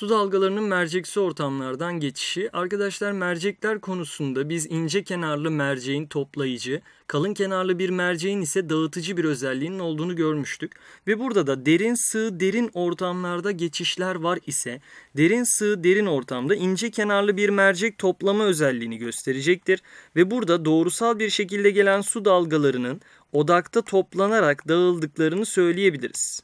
su dalgalarının merceksi ortamlardan geçişi. Arkadaşlar mercekler konusunda biz ince kenarlı merceğin toplayıcı, kalın kenarlı bir merceğin ise dağıtıcı bir özelliğinin olduğunu görmüştük. Ve burada da derin sığ derin ortamlarda geçişler var ise derin sığ derin ortamda ince kenarlı bir mercek toplama özelliğini gösterecektir. Ve burada doğrusal bir şekilde gelen su dalgalarının odakta toplanarak dağıldıklarını söyleyebiliriz.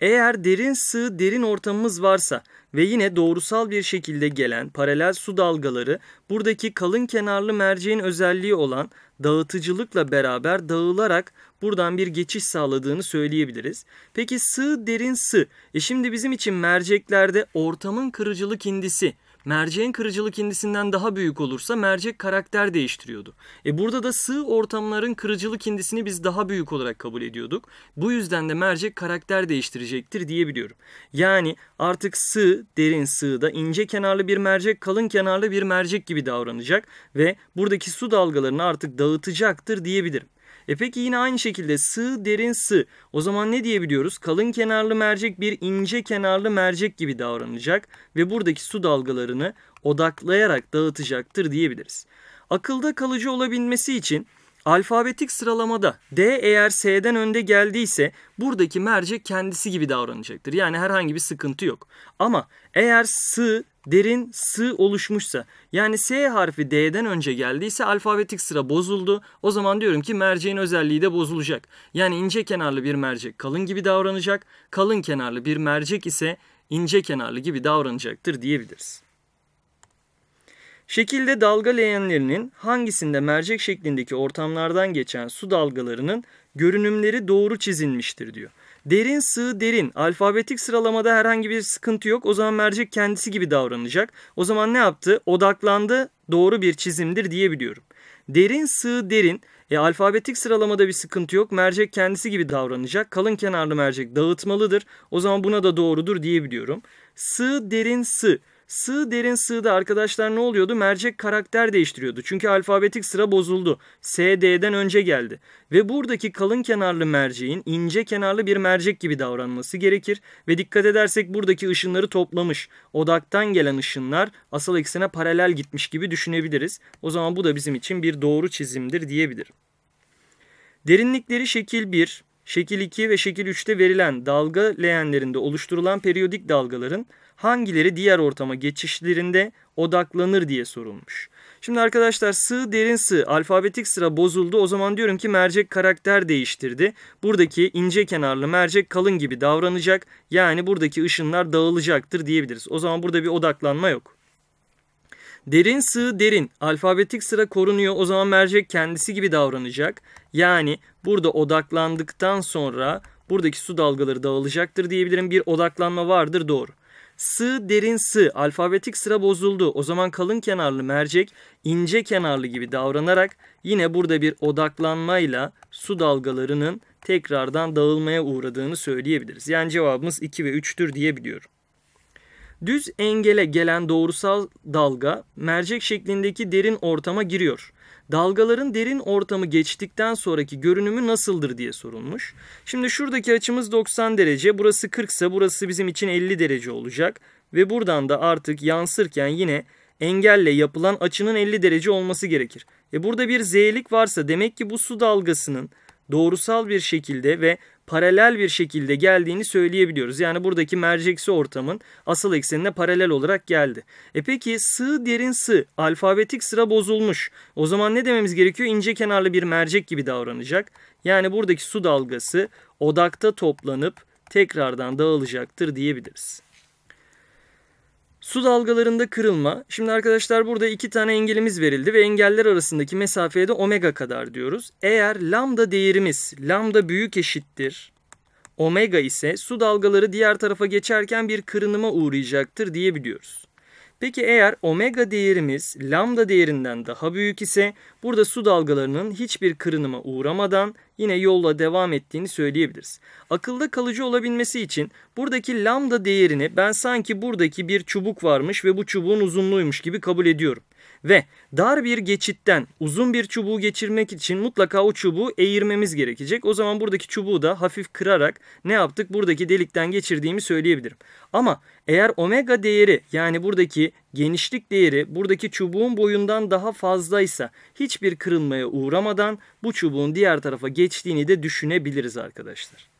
Eğer derin sığ derin ortamımız varsa ve yine doğrusal bir şekilde gelen paralel su dalgaları buradaki kalın kenarlı merceğin özelliği olan dağıtıcılıkla beraber dağılarak buradan bir geçiş sağladığını söyleyebiliriz. Peki sığ derin sığ. E şimdi bizim için merceklerde ortamın kırıcılık indisi merceğin kırıcılık indisinden daha büyük olursa mercek karakter değiştiriyordu. E burada da sığ ortamların kırıcılık indisini biz daha büyük olarak kabul ediyorduk. Bu yüzden de mercek karakter değiştirecektir diyebiliyorum. Yani artık sığ, derin sığda ince kenarlı bir mercek, kalın kenarlı bir mercek gibi davranacak ve buradaki su dalgalarını artık dağıtacaktır diyebilirim. E peki yine aynı şekilde sığ derin sığ. O zaman ne diyebiliyoruz? Kalın kenarlı mercek bir ince kenarlı mercek gibi davranacak ve buradaki su dalgalarını odaklayarak dağıtacaktır diyebiliriz. Akılda kalıcı olabilmesi için alfabetik sıralamada D eğer S'den önde geldiyse buradaki mercek kendisi gibi davranacaktır. Yani herhangi bir sıkıntı yok. Ama eğer sığ derin sığ oluşmuşsa yani S harfi D'den önce geldiyse alfabetik sıra bozuldu. O zaman diyorum ki merceğin özelliği de bozulacak. Yani ince kenarlı bir mercek kalın gibi davranacak. Kalın kenarlı bir mercek ise ince kenarlı gibi davranacaktır diyebiliriz. Şekilde dalga leğenlerinin hangisinde mercek şeklindeki ortamlardan geçen su dalgalarının görünümleri doğru çizilmiştir diyor. Derin, sığ, derin. Alfabetik sıralamada herhangi bir sıkıntı yok. O zaman mercek kendisi gibi davranacak. O zaman ne yaptı? Odaklandı. Doğru bir çizimdir diyebiliyorum. Derin, sığ, derin. E, alfabetik sıralamada bir sıkıntı yok. Mercek kendisi gibi davranacak. Kalın kenarlı mercek dağıtmalıdır. O zaman buna da doğrudur diyebiliyorum. Sığ, derin, sığ. Sığ derin sığda arkadaşlar ne oluyordu? Mercek karakter değiştiriyordu. Çünkü alfabetik sıra bozuldu. S D'den önce geldi. Ve buradaki kalın kenarlı merceğin ince kenarlı bir mercek gibi davranması gerekir. Ve dikkat edersek buradaki ışınları toplamış. Odaktan gelen ışınlar asal eksene paralel gitmiş gibi düşünebiliriz. O zaman bu da bizim için bir doğru çizimdir diyebilirim. Derinlikleri şekil 1, Şekil 2 ve şekil 3'te verilen dalga leğenlerinde oluşturulan periyodik dalgaların hangileri diğer ortama geçişlerinde odaklanır diye sorulmuş. Şimdi arkadaşlar sığ derin sığ alfabetik sıra bozuldu. O zaman diyorum ki mercek karakter değiştirdi. Buradaki ince kenarlı mercek kalın gibi davranacak. Yani buradaki ışınlar dağılacaktır diyebiliriz. O zaman burada bir odaklanma yok. Derin sığ derin. Alfabetik sıra korunuyor. O zaman mercek kendisi gibi davranacak. Yani burada odaklandıktan sonra buradaki su dalgaları dağılacaktır diyebilirim. Bir odaklanma vardır doğru. Sığ derin sığ. Alfabetik sıra bozuldu. O zaman kalın kenarlı mercek ince kenarlı gibi davranarak yine burada bir odaklanmayla su dalgalarının tekrardan dağılmaya uğradığını söyleyebiliriz. Yani cevabımız 2 ve 3'tür diyebiliyorum. Düz engele gelen doğrusal dalga mercek şeklindeki derin ortama giriyor. Dalgaların derin ortamı geçtikten sonraki görünümü nasıldır diye sorulmuş. Şimdi şuradaki açımız 90 derece. Burası 40 ise burası bizim için 50 derece olacak. Ve buradan da artık yansırken yine engelle yapılan açının 50 derece olması gerekir. E burada bir z'lik varsa demek ki bu su dalgasının doğrusal bir şekilde ve paralel bir şekilde geldiğini söyleyebiliyoruz. Yani buradaki merceksi ortamın asıl eksenine paralel olarak geldi. E peki sığ derin sığ alfabetik sıra bozulmuş. O zaman ne dememiz gerekiyor? İnce kenarlı bir mercek gibi davranacak. Yani buradaki su dalgası odakta toplanıp tekrardan dağılacaktır diyebiliriz. Su dalgalarında kırılma. Şimdi arkadaşlar burada iki tane engelimiz verildi ve engeller arasındaki mesafeye de omega kadar diyoruz. Eğer lambda değerimiz lambda büyük eşittir omega ise su dalgaları diğer tarafa geçerken bir kırınıma uğrayacaktır diyebiliyoruz. Peki eğer omega değerimiz lambda değerinden daha büyük ise burada su dalgalarının hiçbir kırınıma uğramadan yine yolla devam ettiğini söyleyebiliriz. Akılda kalıcı olabilmesi için buradaki lambda değerini ben sanki buradaki bir çubuk varmış ve bu çubuğun uzunluğuymuş gibi kabul ediyorum. Ve dar bir geçitten uzun bir çubuğu geçirmek için mutlaka o çubuğu eğirmemiz gerekecek. O zaman buradaki çubuğu da hafif kırarak ne yaptık buradaki delikten geçirdiğimi söyleyebilirim. Ama eğer omega değeri yani buradaki genişlik değeri buradaki çubuğun boyundan daha fazlaysa hiçbir kırılmaya uğramadan bu çubuğun diğer tarafa geçtiğini de düşünebiliriz arkadaşlar.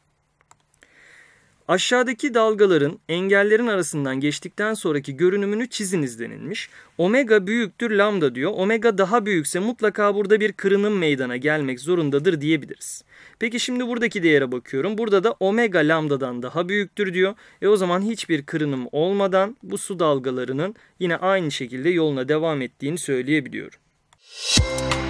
Aşağıdaki dalgaların engellerin arasından geçtikten sonraki görünümünü çiziniz denilmiş. Omega büyüktür lambda diyor. Omega daha büyükse mutlaka burada bir kırınım meydana gelmek zorundadır diyebiliriz. Peki şimdi buradaki değere bakıyorum. Burada da omega lambdadan daha büyüktür diyor. E o zaman hiçbir kırınım olmadan bu su dalgalarının yine aynı şekilde yoluna devam ettiğini söyleyebiliyorum. Müzik